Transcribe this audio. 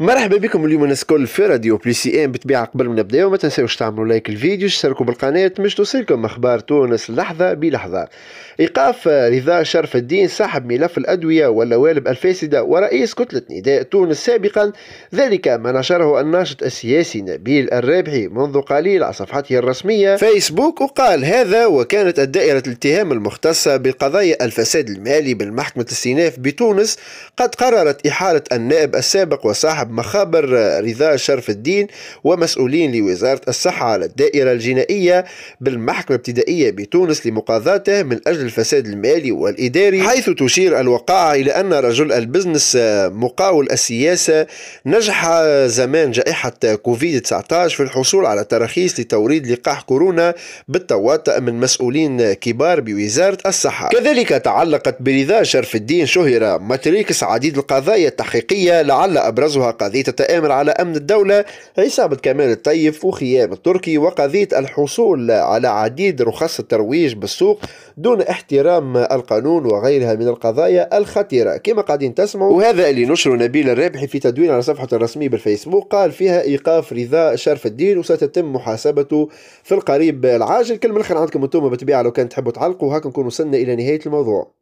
مرحبا بكم اليوم الناس الكل في راديو بلي سي ام بطبيعه قبل ما نبداو ما تنساوش تعملوا لايك الفيديو تشتركوا بالقناه باش توصلكم اخبار تونس لحظه بلحظه ايقاف رضا شرف الدين صاحب ملف الادويه واللوالب الفاسده ورئيس كتله نداء تونس سابقا ذلك ما نشره الناشط السياسي نبيل الرابحي منذ قليل على صفحته الرسميه فيسبوك وقال هذا وكانت الدائره الاتهام المختصه بقضايا الفساد المالي بالمحكمه الاستئناف بتونس قد قررت احاله النائب السابق وصاحب مخابر رضا شرف الدين ومسؤولين لوزارة الصحة على الدائرة الجنائية بالمحكمة الابتدائية بتونس لمقاضاته من أجل الفساد المالي والإداري حيث تشير الوقائع إلى أن رجل البزنس مقاول السياسة نجح زمان جائحة كوفيد 19 في الحصول على تراخيص لتوريد لقاح كورونا بالتواطؤ من مسؤولين كبار بوزارة الصحة كذلك تعلقت برضا شرف الدين شهرة ماتريكس عديد القضايا التحقيقية لعل أبرزها قضية التآمر على أمن الدولة عصابة كمال الطيف وخيام التركي وقضية الحصول على عديد رخص الترويج بالسوق دون احترام القانون وغيرها من القضايا الخطيرة كما قاعدين تسمعوا وهذا اللي نشره نبيل الرابحي في تدوين على صفحته الرسمية بالفيسبوك قال فيها إيقاف رضا شرف الدين وستتم محاسبته في القريب العاجل كلمة الآخر عندكم أنتم بالطبيعة لو كان تحبوا تعلقوا هكا نكون وصلنا إلى نهاية الموضوع